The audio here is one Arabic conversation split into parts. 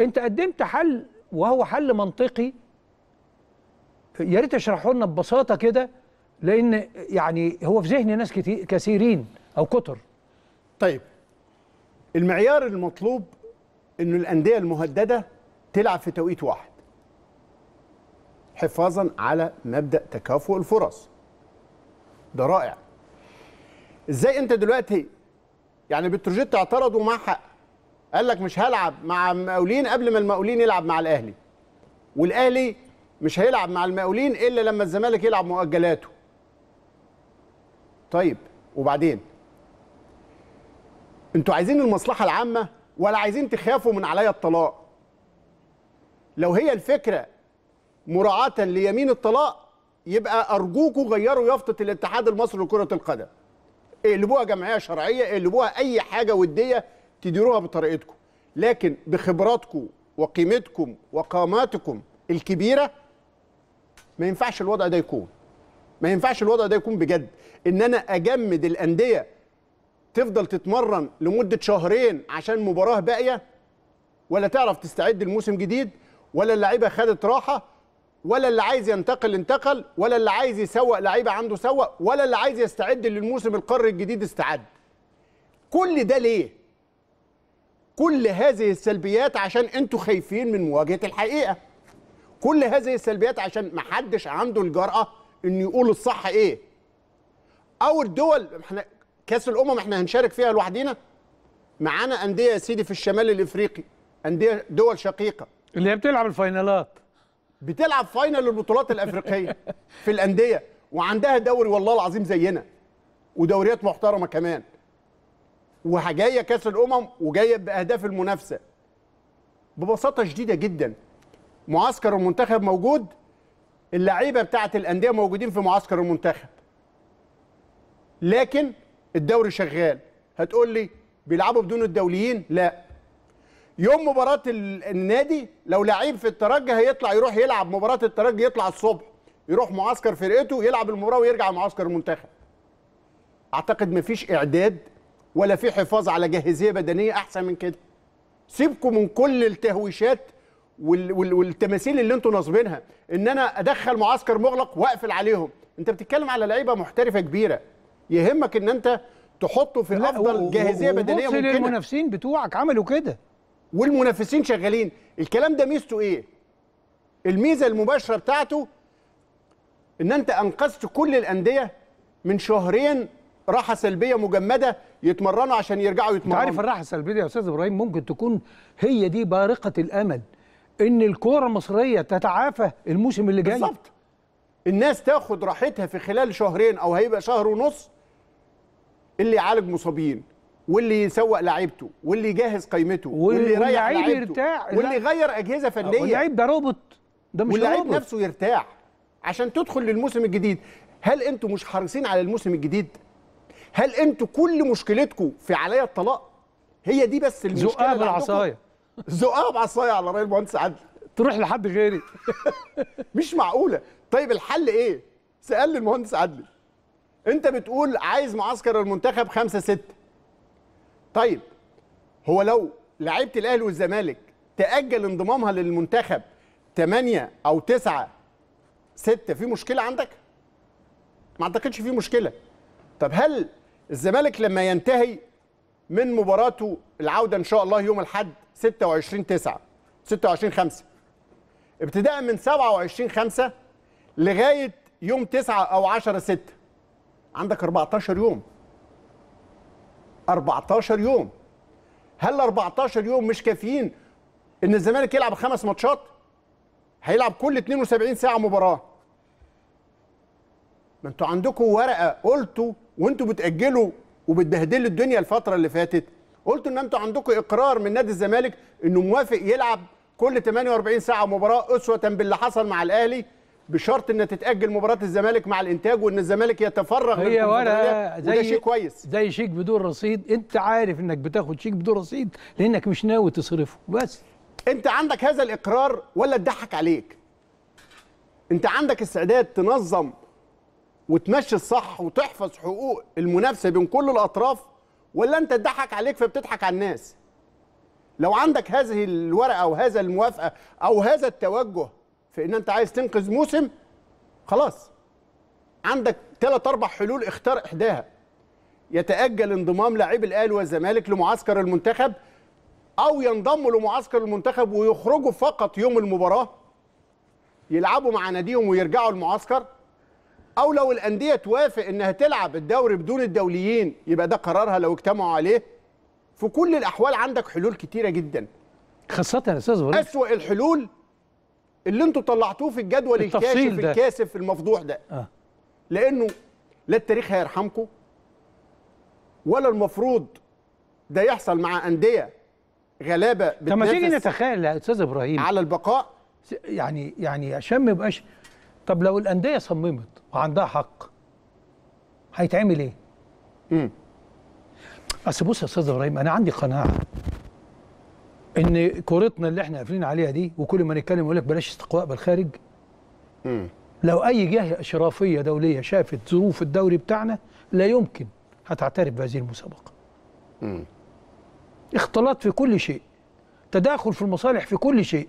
انت قدمت حل وهو حل منطقي يا ريت تشرحه لنا ببساطه كده لان يعني هو في ذهن ناس كتير كثيرين او كتر طيب المعيار المطلوب انه الانديه المهدده تلعب في توقيت واحد حفاظا على مبدا تكافؤ الفرص ده رائع ازاي انت دلوقتي يعني بتروجيت اعترض ومعاه حق قال لك مش هلعب مع المقاولين قبل ما المقاولين يلعب مع الاهلي والاهلي مش هيلعب مع المقاولين الا لما الزمالك يلعب مؤجلاته طيب وبعدين انتوا عايزين المصلحه العامه ولا عايزين تخافوا من عليا الطلاق لو هي الفكره مراعاه ليمين الطلاق يبقى ارجوكوا غيروا يافطه الاتحاد المصري لكره القدم اقلبوها جمعيه شرعيه اقلبوها اي حاجه وديه تديروها بطريقتكم لكن بخبراتكم وقيمتكم وقاماتكم الكبيره ما ينفعش الوضع ده يكون ما ينفعش الوضع ده يكون بجد ان انا اجمد الانديه تفضل تتمرن لمده شهرين عشان مباراه باقيه ولا تعرف تستعد لموسم جديد ولا اللعيبه خدت راحه ولا اللي عايز ينتقل انتقل ولا اللي عايز يسوق لعيبه عنده سوق ولا اللي عايز يستعد للموسم القاري الجديد استعد كل ده ليه كل هذه السلبيات عشان انتوا خايفين من مواجهه الحقيقه كل هذه السلبيات عشان ما حدش عنده الجرأه انه يقول الصح ايه او الدول احنا كاس الامم احنا هنشارك فيها لوحدينا معانا انديه يا سيدي في الشمال الافريقي انديه دول شقيقه اللي هي بتلعب الفاينالات بتلعب فاينل البطولات الافريقيه في الانديه وعندها دوري والله العظيم زينا ودوريات محترمه كمان وجايه كاس الامم وجايه باهداف المنافسه ببساطه شديده جدا معسكر المنتخب موجود اللعيبه بتاعه الانديه موجودين في معسكر المنتخب لكن الدوري شغال هتقول لي بيلعبوا بدون الدوليين لا يوم مباراه النادي لو لعيب في الترجي هيطلع يروح يلعب مباراه الترجي يطلع الصبح يروح معسكر فرقته يلعب المباراه ويرجع معسكر المنتخب اعتقد مفيش اعداد ولا في حفاظ على جاهزيه بدنيه احسن من كده سيبكم من كل التهويشات والتماثيل اللي انتوا ناصبينها ان انا ادخل معسكر مغلق واقفل عليهم انت بتتكلم على لعيبه محترفه كبيره يهمك ان انت تحطه في افضل جاهزيه بدنيه ممكنه المنافسين بتوعك عملوا كده والمنافسين شغالين الكلام ده ميزته ايه الميزه المباشره بتاعته ان انت انقذت كل الانديه من شهرين راحه سلبيه مجمده يتمرنوا عشان يرجعوا يتمرنوا عارف الراحه السلبيه يا استاذ ابراهيم ممكن تكون هي دي بارقه الامل ان الكوره المصريه تتعافى الموسم اللي جاي بالظبط الناس تاخد راحتها في خلال شهرين او هيبقى شهر ونص اللي يعالج مصابين واللي يسوق لعيبته واللي يجهز قيمته واللي يريح لعيبته واللي يغير اجهزه آه، فنيه واللعيب ده روبوت ده مش واللعيب نفسه يرتاح عشان تدخل للموسم الجديد هل انتم مش حريصين على الموسم الجديد هل انتوا كل مشكلتكم في عليا الطلاق هي دي بس المشكله زقها بالعصايه زقها بعصايه على راي المهندس عدلي تروح لحد غيري مش معقوله طيب الحل ايه سال المهندس عدلي انت بتقول عايز معسكر المنتخب 5 6 طيب هو لو لعيبه الاهلي والزمالك تاجل انضمامها للمنتخب 8 او 9 6 في مشكله عندك ما اعتقدش في مشكله طب هل الزمالك لما ينتهي من مباراته العوده ان شاء الله يوم الاحد 26 9 26 5 ابتداء من 27 5 لغايه يوم 9 او 10 6 عندك 14 يوم 14 يوم هل 14 يوم مش كافيين ان الزمالك يلعب خمس ماتشات هيلعب كل 72 ساعه مباراه ما انتوا عندكم ورقه قلتوا وانتوا بتاجلوا وبتبهدلوا الدنيا الفتره اللي فاتت قلتوا ان انتوا عندكم اقرار من نادي الزمالك انه موافق يلعب كل 48 ساعه مباراه اسوه باللي حصل مع الاهلي بشرط ان تتاجل مباراه الزمالك مع الانتاج وان الزمالك يتفرغ هي ولا زي شيء كويس زي شيك بدون رصيد انت عارف انك بتاخد شيك بدون رصيد لانك مش ناوي تصرفه بس انت عندك هذا الاقرار ولا تضحك عليك انت عندك استعداد تنظم وتمشي الصح وتحفظ حقوق المنافسه بين كل الاطراف ولا انت تضحك عليك فبتضحك على الناس لو عندك هذه الورقه او هذا الموافقه او هذا التوجه في ان انت عايز تنقذ موسم خلاص عندك ثلاث اربع حلول اختار احداها يتاجل انضمام لاعبي الاهلي والزمالك لمعسكر المنتخب او ينضموا لمعسكر المنتخب ويخرجوا فقط يوم المباراه يلعبوا مع ناديهم ويرجعوا المعسكر او لو الانديه توافق انها تلعب الدوري بدون الدوليين يبقى ده قرارها لو اجتمعوا عليه في كل الاحوال عندك حلول كتيره جدا خاصه يا استاذ وليد اسوء الحلول اللي انتوا طلعتوه في الجدول الكاشف ده. الكاسف المفضوح ده آه. لانه لا التاريخ هيرحمكم ولا المفروض ده يحصل مع انديه غلابه طب ما تيجي نتخيل يا استاذ ابراهيم على البقاء يعني يعني عشان ما يبقاش طب لو الانديه صممت وعندها حق هيتعمل ايه؟ امم اصل بص يا استاذ ابراهيم انا عندي قناعه ان كورتنا اللي احنا قافلين عليها دي وكل ما نتكلم يقول لك بلاش استقواء بالخارج امم لو اي جهه اشرافيه دوليه شافت ظروف الدوري بتاعنا لا يمكن هتعترف بهذه المسابقه امم اختلاط في كل شيء تداخل في المصالح في كل شيء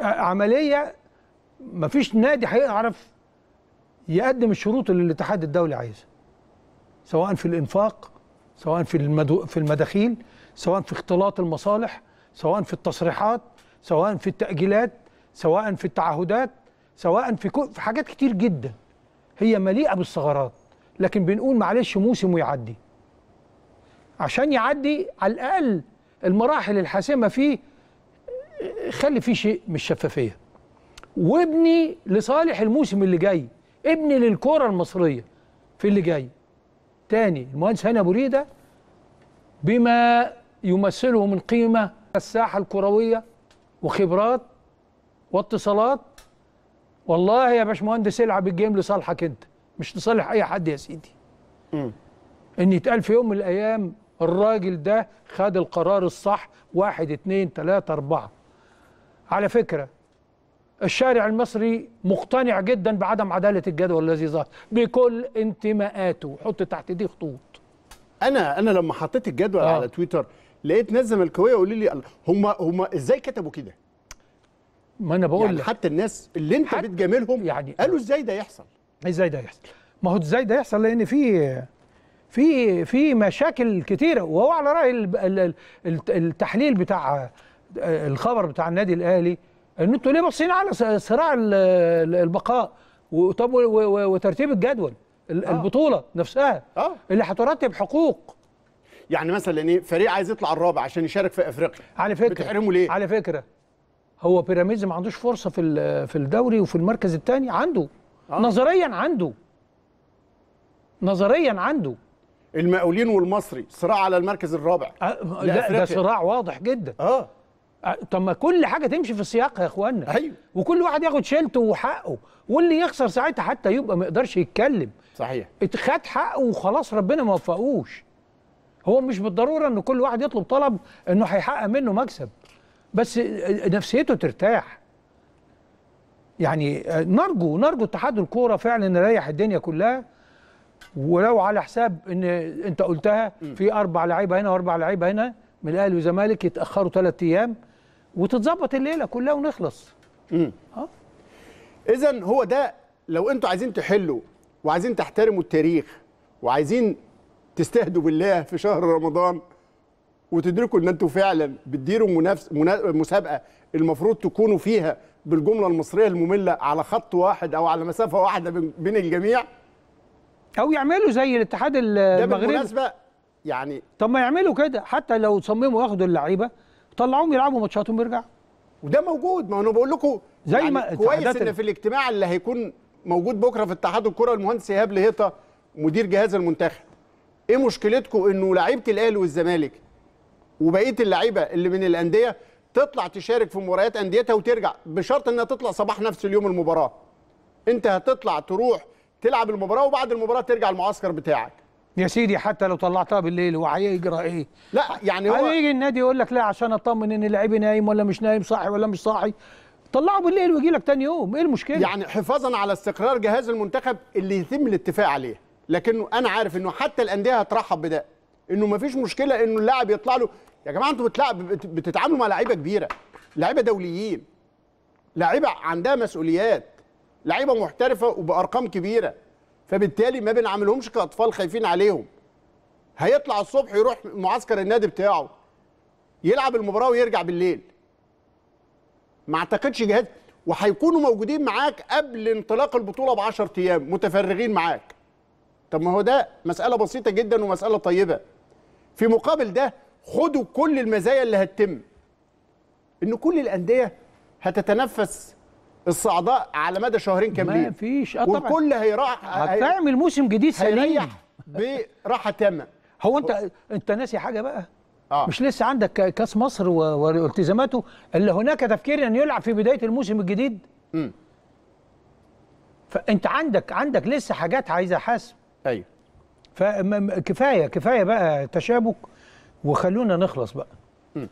عمليه ما فيش نادي هيعرف يقدم الشروط اللي الاتحاد الدولي عايزها سواء في الانفاق سواء في المدو... في المداخيل سواء في اختلاط المصالح سواء في التصريحات سواء في التاجيلات سواء في التعهدات سواء في, كو... في حاجات كتير جدا هي مليئه بالثغرات لكن بنقول معلش موسم ويعدي عشان يعدي على الاقل المراحل الحاسمه فيه خلي فيه شيء من الشفافيه وابني لصالح الموسم اللي جاي ابني للكرة المصرية في اللي جاي تاني المهندس هاني ابو ريده بما يمثله من قيمه الساحه الكرويه وخبرات واتصالات والله يا باشمهندس العب الجيم لصالحك انت مش لصالح اي حد يا سيدي م. ان يتقال في يوم من الايام الراجل ده خد القرار الصح واحد اتنين تلاته اربعه على فكره الشارع المصري مقتنع جدا بعدم عداله الجدول الذي ظهر بكل انتماءاته حط تحت دي خطوط انا انا لما حطيت الجدول آه. على تويتر لقيت ناس زملكاويه يقولوا لي هم هم ازاي كتبوا كده ما انا بقول يعني حتى الناس اللي انت بتجاملهم يعني قالوا ازاي ده يحصل ازاي ده يحصل ما هو ازاي ده يحصل لان في في في مشاكل كتيره وهو على راي التحليل بتاع آه، الخبر بتاع النادي الاهلي ان انتوا ليه باصين على صراع البقاء وطب وترتيب الجدول آه. البطوله نفسها آه. اللي هترتب حقوق يعني مثلا ايه فريق عايز يطلع الرابع عشان يشارك في افريقيا على فكره بتحرمه ليه على فكره هو بيراميدز ما عندوش فرصه في في الدوري وفي المركز الثاني عنده آه. نظريا عنده نظريا عنده المقاولين والمصري صراع على المركز الرابع آه. لا ده صراع واضح جدا اه طب ما كل حاجه تمشي في سياقها يا اخوانا ايوه وكل واحد ياخد شيلته وحقه واللي يخسر ساعتها حتى يبقى ما يقدرش يتكلم صحيح خد حقه وخلاص ربنا ما وفقوش هو مش بالضروره ان كل واحد يطلب طلب انه هيحقق منه مكسب بس نفسيته ترتاح يعني آه، نرجو نرجو اتحاد الكوره فعلا يريح الدنيا كلها ولو على حساب ان انت قلتها في اربع لعيبه هنا واربع لعيبه هنا من الاهلي والزمالك يتاخروا ثلاث ايام وتتظبط الليله كلها ونخلص امم اه اذا هو ده لو انتوا عايزين تحلوا وعايزين تحترموا التاريخ وعايزين تستهدوا بالله في شهر رمضان وتدركوا ان انتوا فعلا بتديروا منافس مسابقه المفروض تكونوا فيها بالجمله المصريه الممله على خط واحد او على مسافه واحده بين الجميع او يعملوا زي الاتحاد المغربي ده بالمناسبه يعني طب ما يعملوا كده حتى لو صمموا ياخدوا اللعيبه طلعوهم يلعبوا ماتشاتهم ويرجعوا وده موجود ما انا بقول لكم زي يعني ما كويس ان في الاجتماع اللي هيكون موجود بكره في اتحاد الكره المهندس ايهاب لهيطه مدير جهاز المنتخب ايه مشكلتكم انه لعيبه الاهلي والزمالك وبقيه اللعيبه اللي من الانديه تطلع تشارك في مباريات انديتها وترجع بشرط انها تطلع صباح نفس اليوم المباراه انت هتطلع تروح تلعب المباراه وبعد المباراه ترجع المعسكر بتاعك يا سيدي حتى لو طلعتها بالليل هو هيجرى ايه؟ لا يعني هو هيجي النادي يقول لك لا عشان اطمن ان لعيبي نايم ولا مش نايم صاحي ولا مش صاحي طلعه بالليل ويجي لك ثاني يوم ايه المشكله؟ يعني حفاظا على استقرار جهاز المنتخب اللي يتم الاتفاق عليه لكنه انا عارف انه حتى الانديه هترحب بده انه ما فيش مشكله انه اللاعب يطلع له يا جماعه انتوا بتلعب بتتعاملوا مع لعيبه كبيره لعيبه دوليين لعيبه عندها مسؤوليات لعيبه محترفه وبارقام كبيره فبالتالي ما بنعاملهمش كاطفال خايفين عليهم هيطلع الصبح يروح معسكر النادي بتاعه يلعب المباراه ويرجع بالليل ما اعتقدش جهاز وهيكونوا موجودين معاك قبل انطلاق البطوله ب 10 ايام متفرغين معاك طب ما هو ده مساله بسيطه جدا ومساله طيبه في مقابل ده خدوا كل المزايا اللي هتتم ان كل الانديه هتتنفس الصعداء على مدى شهرين كاملين ما فيش اه طبعا والكل هيراح هتعمل موسم جديد سليم براحه تامه هو انت انت ناسي حاجه بقى آه. مش لسه عندك كاس مصر والتزاماته اللي هناك تفكير ان يلعب في بدايه الموسم الجديد امم فانت عندك عندك لسه حاجات عايزه حسم ايوه فكفايه كفايه بقى تشابك وخلونا نخلص بقى